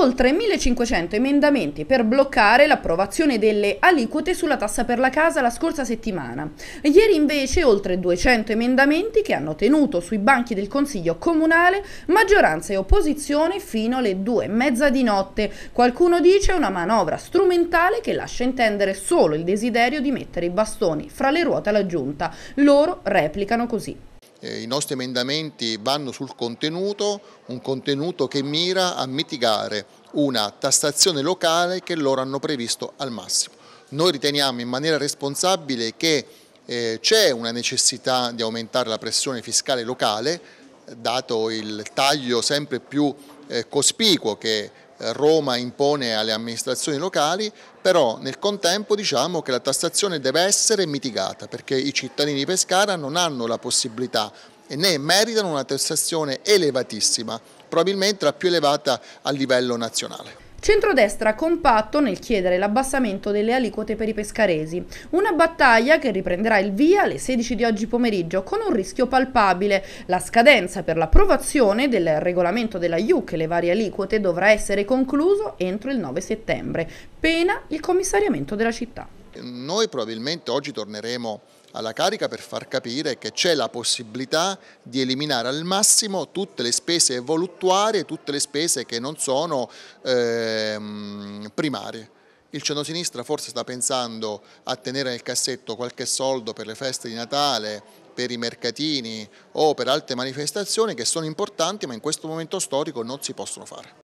oltre 1500 emendamenti per bloccare l'approvazione delle aliquote sulla tassa per la casa la scorsa settimana. Ieri invece oltre 200 emendamenti che hanno tenuto sui banchi del Consiglio Comunale maggioranza e opposizione fino alle due e mezza di notte. Qualcuno dice una manovra strumentale che lascia intendere solo il desiderio di mettere i bastoni fra le ruote alla Giunta. Loro replicano così. Eh, i nostri emendamenti vanno sul contenuto, un contenuto che mira a mitigare una tassazione locale che loro hanno previsto al massimo. Noi riteniamo in maniera responsabile che eh, c'è una necessità di aumentare la pressione fiscale locale, dato il taglio sempre più eh, cospicuo che eh, Roma impone alle amministrazioni locali, però nel contempo diciamo che la tassazione deve essere mitigata perché i cittadini di Pescara non hanno la possibilità e ne meritano una tassazione elevatissima, probabilmente la più elevata a livello nazionale. Centrodestra compatto nel chiedere l'abbassamento delle aliquote per i pescaresi. Una battaglia che riprenderà il via alle 16 di oggi pomeriggio con un rischio palpabile, la scadenza per l'approvazione del regolamento della IUC e le varie aliquote dovrà essere concluso entro il 9 settembre, pena il commissariamento della città. Noi probabilmente oggi torneremo alla carica per far capire che c'è la possibilità di eliminare al massimo tutte le spese voluttuarie, tutte le spese che non sono eh, primarie. Il centro-sinistra forse sta pensando a tenere nel cassetto qualche soldo per le feste di Natale, per i mercatini o per altre manifestazioni che sono importanti ma in questo momento storico non si possono fare.